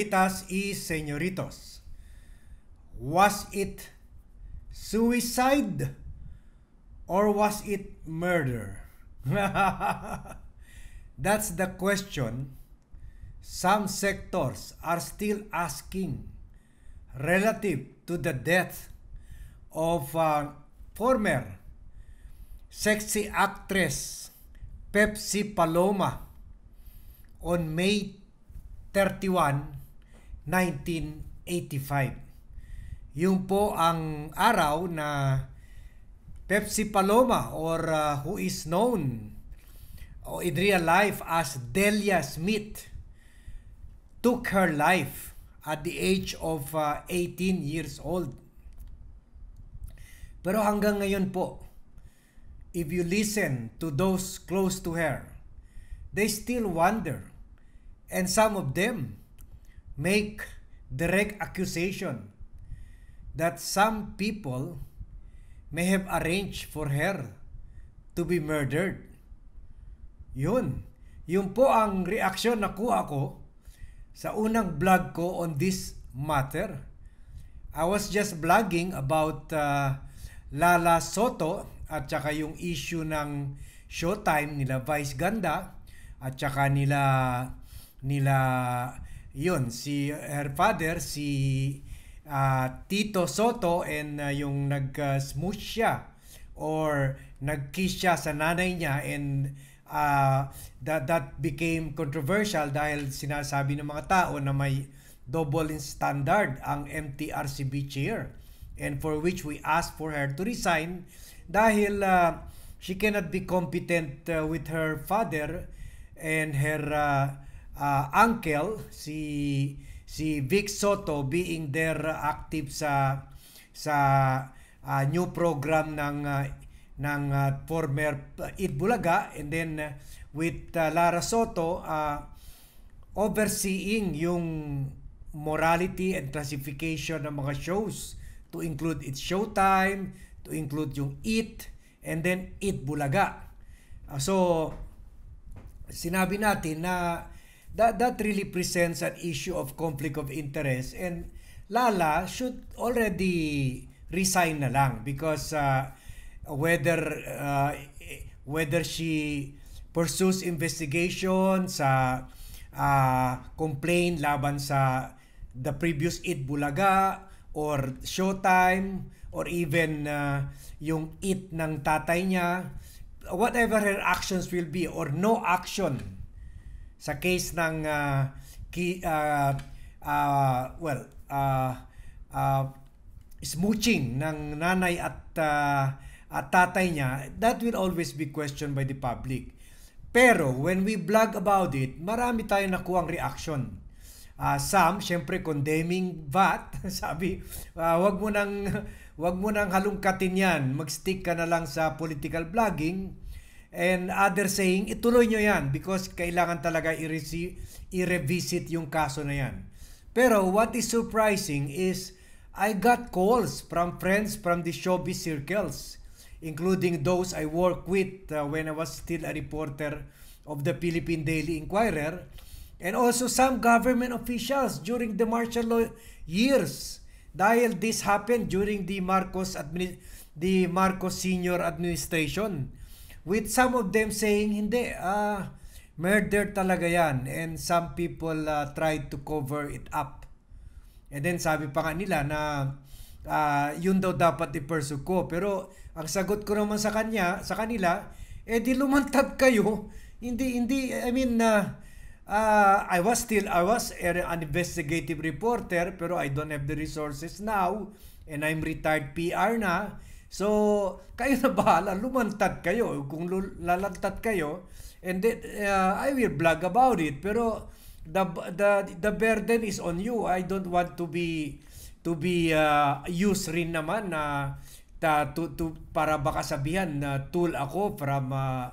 señoritas y señoritos. Was it suicide or was it murder? That's the question some sectors are still asking relative to the death of uh, former sexy actress Pepsi Paloma on May 31, 1985. Yung po ang araw na Pepsi Paloma or uh, who is known or in real life as Delia Smith took her life at the age of uh, 18 years old. Pero hanggang ngayon po, if you listen to those close to her, they still wonder and some of them make direct accusation that some people may have arranged for her to be murdered. Yun. Yun po ang reaksyon na kuha ko sa unang vlog ko on this matter. I was just vlogging about uh, Lala Soto at saka yung issue ng Showtime nila Vice Ganda at saka nila nila yun, si her father, si uh, Tito Soto and uh, yung nag smooch siya or nag-kiss siya sa nanay niya and uh, that, that became controversial dahil sinasabi ng mga tao na may double in standard ang MTRCB chair and for which we asked for her to resign dahil uh, she cannot be competent uh, with her father and her uh, uh, uncle si si Vic Soto being there active sa sa uh, new program ng uh, ng uh, former It Bulaga and then uh, with uh, Lara Soto uh, overseeing yung morality and classification ng mga shows to include its showtime, to include yung It and then It Bulaga. Uh, so sinabi natin na that that really presents an issue of conflict of interest and Lala should already resign na lang because uh, whether uh, whether she pursues investigation sa uh, complaint laban sa the previous Eat Bulaga or Showtime or even uh, yung Eat ng tatay niya whatever her actions will be or no action sa case ng uh, ki, uh, uh, well uh, uh, smooching ng nanay at uh, at tatay niya that will always be questioned by the public pero when we blog about it marami tayong nakuhang reaction uh, some syempre condemning VAT sabi uh, wag mo nang wag mo nang halungkatin yan magstick ka na lang sa political blogging And other saying, ituloy nyo yan because kailangan talaga i-revisit yung kaso na yan. Pero what is surprising is I got calls from friends from the showbiz circles, including those I work with uh, when I was still a reporter of the Philippine Daily Inquirer, and also some government officials during the martial law years. Dahil this happened during the Marcos, administ- the Marcos senior administration With some of them saying, hindi, ah, murder talaga yan. And some people uh, tried to cover it up. And then sabi pa nga nila na uh, yun daw dapat i-pursue ko. Pero ang sagot ko naman sa kanya, sa kanila, eh di lumantad kayo. Hindi, hindi, I mean, uh, uh, I was still, I was an investigative reporter pero I don't have the resources now and I'm retired PR na So, kayo na bahala, lumantad kayo. Kung lalantad kayo, and then, uh, I will blog about it. Pero, the, the, the burden is on you. I don't want to be, to be uh, used rin naman na, uh, to, to, para baka sabihan na tool ako from, uh,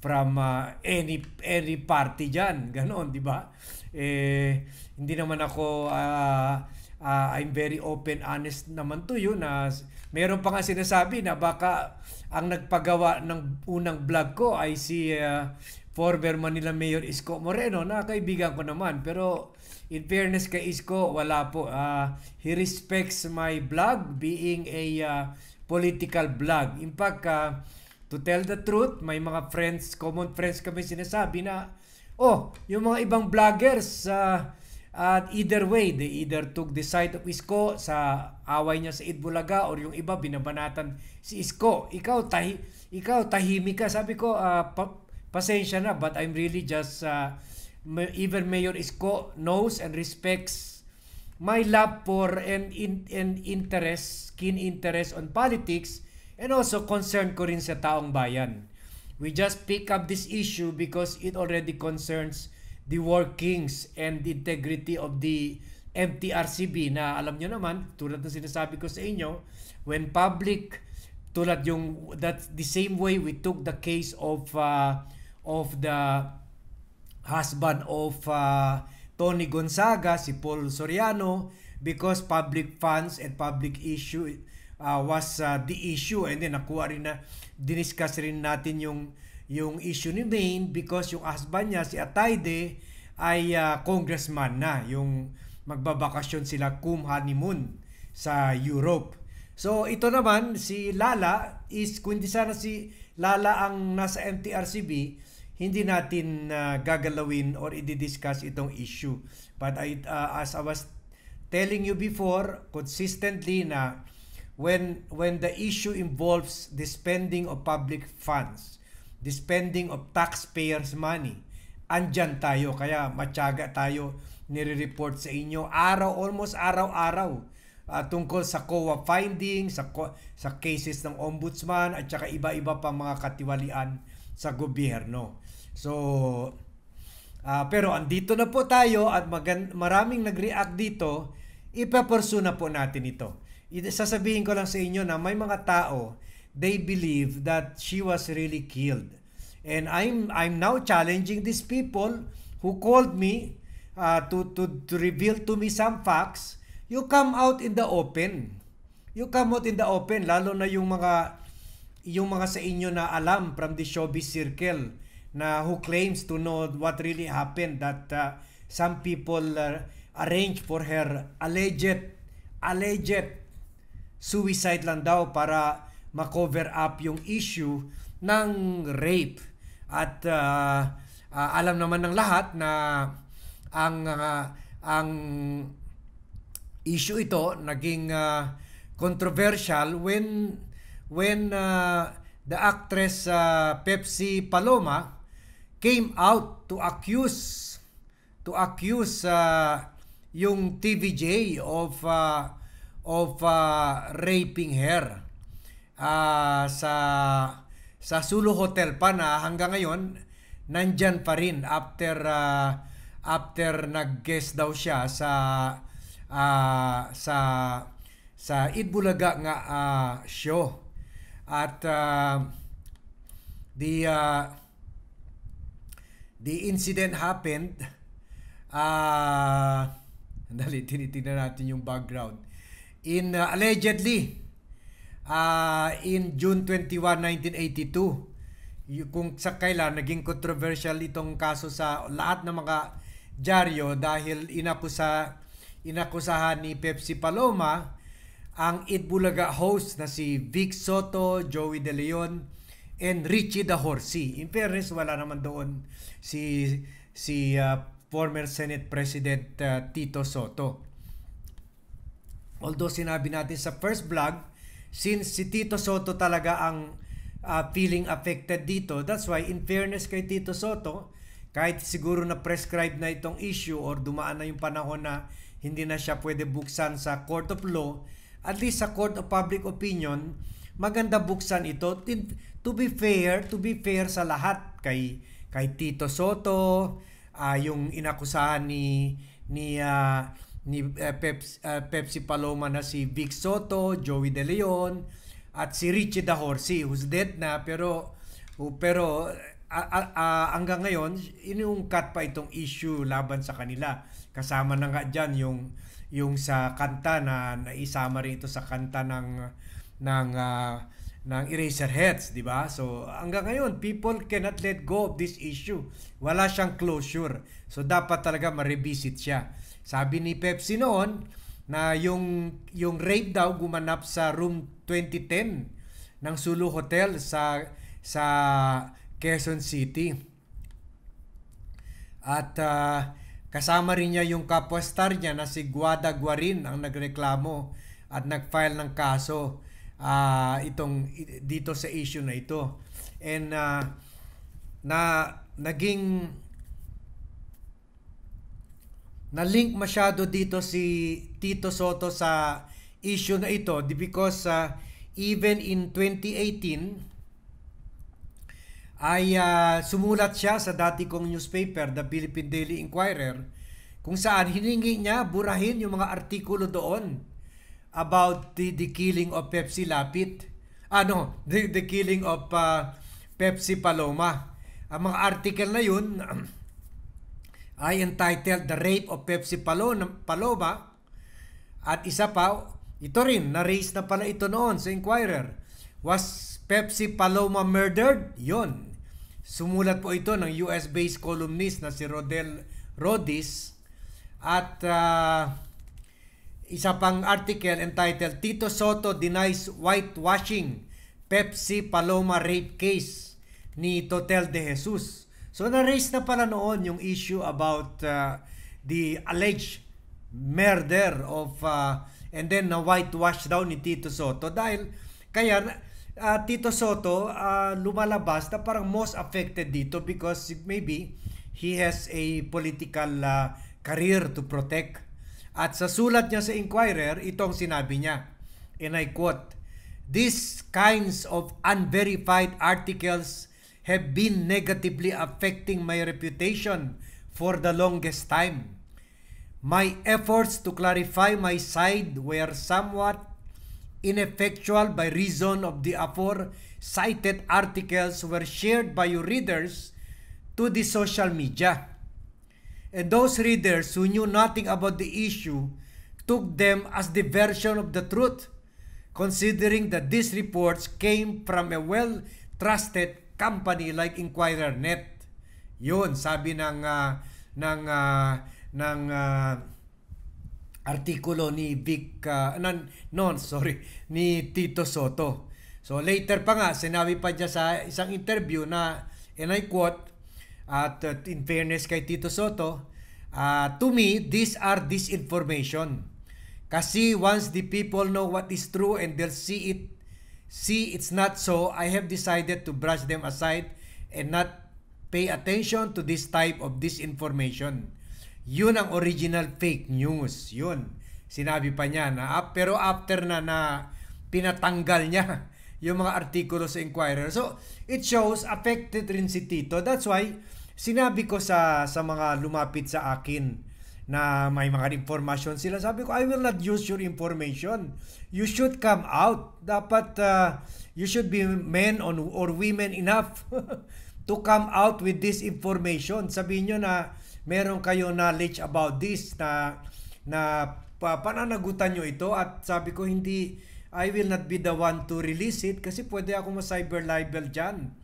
from uh, any, any party diyan Ganon, di ba? Eh, hindi naman ako, uh, uh, I'm very open, honest naman to you na, Meron pa nga sinasabi na baka ang nagpagawa ng unang vlog ko ay si uh, former Manila Mayor Isko Moreno na kaibigan ko naman. Pero in fairness kay Isko, wala po. Uh, he respects my vlog being a uh, political vlog. In fact, uh, to tell the truth, may mga friends, common friends kami sinasabi na, oh, yung mga ibang vloggers, uh, at either way, they either took the side of Isko sa away niya sa Idbulaga or yung iba binabanatan si Isko. Ikaw, tahi, ikaw tahimik ka. Sabi ko, uh, pa- pasensya na but I'm really just, uh, ah, even Mayor Isko knows and respects my love for and, in, and interest, keen interest on politics and also concern ko rin sa taong bayan. We just pick up this issue because it already concerns the workings and integrity of the MTRCB na alam nyo naman, tulad ng sinasabi ko sa inyo, when public, tulad yung, that the same way we took the case of, uh, of the husband of uh, Tony Gonzaga, si Paul Soriano, because public funds and public issue uh, was uh, the issue and then nakuha rin na diniscuss rin natin yung yung issue ni Maine because yung husband niya, si Ataide, ay uh, congressman na. Yung magbabakasyon sila cum honeymoon sa Europe. So ito naman, si Lala is, kundi sana si Lala ang nasa MTRCB, hindi natin uh, gagalawin or i-discuss itong issue. But I, uh, as I was telling you before, consistently na when when the issue involves the spending of public funds, the spending of taxpayers' money. Andyan tayo, kaya matyaga tayo nire-report sa inyo araw, almost araw-araw uh, tungkol sa COA findings, sa, sa cases ng ombudsman at saka iba-iba pang mga katiwalian sa gobyerno. So, uh, pero andito na po tayo at maraming nag-react dito, ipapursue na po natin ito. Sasabihin ko lang sa inyo na may mga tao they believe that she was really killed. And I'm I'm now challenging these people who called me uh, to, to to reveal to me some facts. You come out in the open. You come out in the open lalo na yung mga yung mga sa inyo na alam from the showbiz circle na who claims to know what really happened that uh, some people uh, arrange for her alleged alleged suicide lang daw para ma-cover up yung issue ng rape. At uh, uh, alam naman ng lahat na ang uh, ang issue ito naging uh, controversial when when uh, the actress uh, Pepsi Paloma came out to accuse to accuse uh, yung TVJ of uh, of uh, raping her uh, sa sa Sulu Hotel pa na hanggang ngayon nandyan pa rin after uh, after nag-guest daw siya sa uh, sa sa Itbulaga nga uh, show at uh, the uh, the incident happened uh, dali tinitingnan natin yung background in uh, allegedly uh, in June 21, 1982. Kung sa kailan naging controversial itong kaso sa lahat ng mga dyaryo dahil inakusa, inakusahan ni Pepsi Paloma ang Itbulaga host na si Vic Soto, Joey De Leon, and Richie the Horsey. In fairness, wala naman doon si si uh, former Senate President uh, Tito Soto. Although sinabi natin sa first vlog Since si Tito Soto talaga ang uh, feeling affected dito, that's why in fairness kay Tito Soto, kahit siguro na prescribe na itong issue or dumaan na yung panahon na hindi na siya pwede buksan sa court of law, at least sa court of public opinion, maganda buksan ito. To be fair, to be fair sa lahat kay kay Tito Soto, uh, yung inakusahan ni ni uh, ni uh, Pepsi, uh, Pepsi Paloma na si Vic Soto, Joey De Leon at si Richie Dahorsi who's dead na pero uh, pero uh, uh, uh, hanggang ngayon inuungkat pa itong issue laban sa kanila. Kasama na nga diyan yung yung sa kanta na naisama rin ito sa kanta ng ng uh, ng eraser heads, di ba? So hanggang ngayon, people cannot let go of this issue. Wala siyang closure. So dapat talaga ma-revisit siya. Sabi ni Pepsi noon na yung yung rape daw gumanap sa room 2010 ng Sulu Hotel sa sa Quezon City. At uh, kasama rin niya yung kapwa star niya na si Guada Guarin ang nagreklamo at nagfile ng kaso uh, itong dito sa issue na ito. And uh, na naging na link masyado dito si Tito Soto sa issue na ito because uh, even in 2018 ay uh, sumulat siya sa dati kong newspaper, The Philippine Daily Inquirer, kung saan hiningi niya burahin yung mga artikulo doon about the, the killing of Pepsi Lapit. Ano, ah, the, the killing of uh, Pepsi Paloma. Ang mga article na yun ay entitled The Rape of Pepsi Paloma at isa pa, ito rin, na-raise na pala ito noon sa Inquirer. Was Pepsi Paloma murdered? Yun. Sumulat po ito ng US-based columnist na si Rodel Rodis at uh, isa pang article entitled Tito Soto Denies Whitewashing Pepsi Paloma Rape Case ni Totel de Jesus. So na-raise na pala noon yung issue about uh, the alleged murder of uh, and then na whitewash daw ni Tito Soto dahil kaya uh, Tito Soto uh, lumalabas na parang most affected dito because maybe he has a political uh, career to protect at sa sulat niya sa Inquirer, itong sinabi niya, and I quote, These kinds of unverified articles have been negatively affecting my reputation for the longest time. My efforts to clarify my side were somewhat ineffectual by reason of the aforementioned articles were shared by your readers to the social media and those readers who knew nothing about the issue took them as the version of the truth, considering that these reports came from a well-trusted company like Inquirer Net. Yun, sabi ng uh, ng uh, ng uh, artikulo ni Vic uh, non, non sorry ni Tito Soto. So later pa nga sinabi pa niya sa isang interview na and I quote at uh, in fairness kay Tito Soto, uh, to me, these are disinformation. Kasi once the people know what is true and they'll see it, see it's not so, I have decided to brush them aside and not pay attention to this type of disinformation. Yun ang original fake news. Yun. Sinabi pa niya na pero after na na pinatanggal niya yung mga artikulo sa Inquirer. So, it shows affected rin si Tito. That's why sinabi ko sa sa mga lumapit sa akin na may mga information sila. Sabi ko, I will not use your information. You should come out. Dapat uh, you should be men on, or women enough to come out with this information. Sabihin nyo na meron kayo knowledge about this na na pa, pananagutan nyo ito at sabi ko hindi I will not be the one to release it kasi pwede ako ma-cyber libel dyan.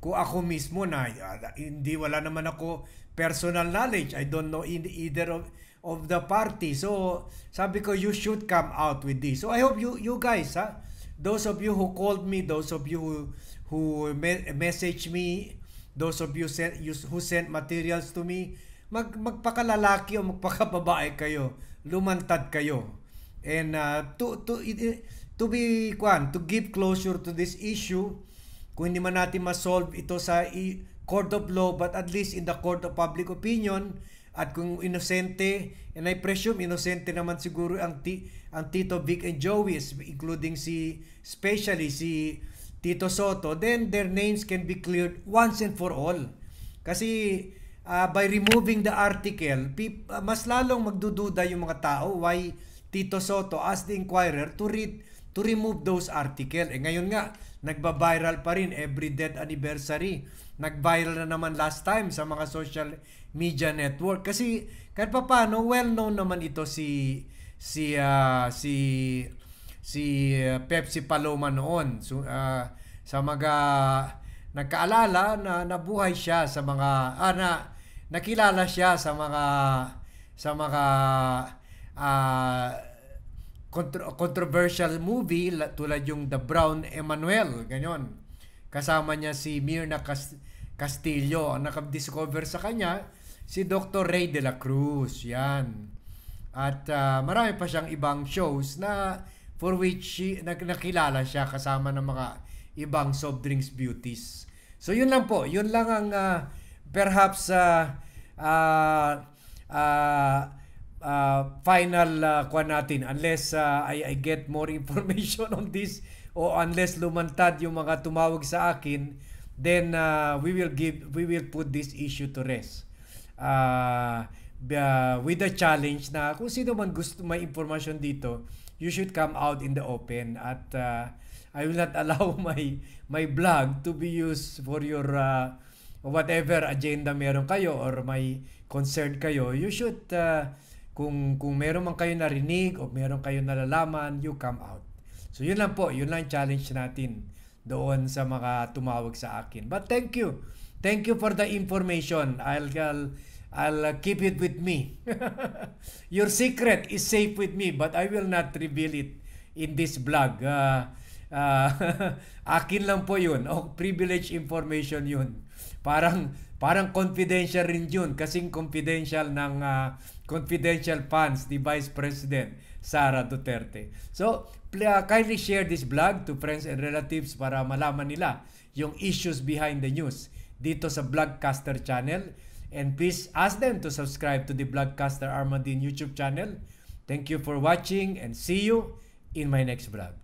Kung ako mismo na ah, hindi wala naman ako personal knowledge. I don't know either of, of the party. So, sabi ko, you should come out with this. So, I hope you, you guys, ha? Ah, those of you who called me, those of you who, who me- message me, those of you, sent, you who sent materials to me, mag, magpakalalaki o magpakababae kayo. Lumantad kayo. And uh, to, to, it, to be kwan, to give closure to this issue kung hindi man natin ma-solve ito sa court of law but at least in the court of public opinion at kung inosente and I presume inosente naman siguro ang ti, ang Tito Vic and Joey including si especially si Tito Soto then their names can be cleared once and for all kasi uh, by removing the article mas lalong magdududa yung mga tao why Tito Soto asked the inquirer to read to remove those article. Eh ngayon nga, nagba-viral pa rin every death anniversary. Nag-viral na naman last time sa mga social media network kasi kahit paano well known naman ito si si uh, si si ah, Pepsi Paloma noon. So uh, sa mga nagkaalala na nabuhay siya sa mga ah, na nakilala siya sa mga sa mga uh, contro- controversial movie tulad yung The Brown Emmanuel, ganyan. Kasama niya si Mirna Cas- Castillo. Ang nakadiscover sa kanya, si Dr. Ray De La Cruz. Yan. At uh, marami pa siyang ibang shows na for which she, na, nakilala siya kasama ng mga ibang soft drinks beauties. So yun lang po. Yun lang ang uh, perhaps uh, uh, uh, uh, final uh, kwan natin unless uh, I, I get more information on this o unless lumantad yung mga tumawag sa akin then uh, we will give we will put this issue to rest uh, uh, with the challenge na kung sino man gusto may information dito you should come out in the open at uh, I will not allow my my blog to be used for your uh, whatever agenda meron kayo or may concern kayo you should uh, kung kung meron man kayo narinig o meron kayo nalalaman, you come out. So yun lang po, yun lang challenge natin doon sa mga tumawag sa akin. But thank you. Thank you for the information. I'll I'll, I'll keep it with me. Your secret is safe with me, but I will not reveal it in this vlog. Uh, Uh, akin lang po yun. O, oh, privilege information yun. Parang, parang confidential rin yun. Kasing confidential ng uh, confidential funds ni Vice President Sara Duterte. So, uh, kindly share this vlog to friends and relatives para malaman nila yung issues behind the news dito sa Vlogcaster channel. And please ask them to subscribe to the Vlogcaster Armadin YouTube channel. Thank you for watching and see you in my next vlog.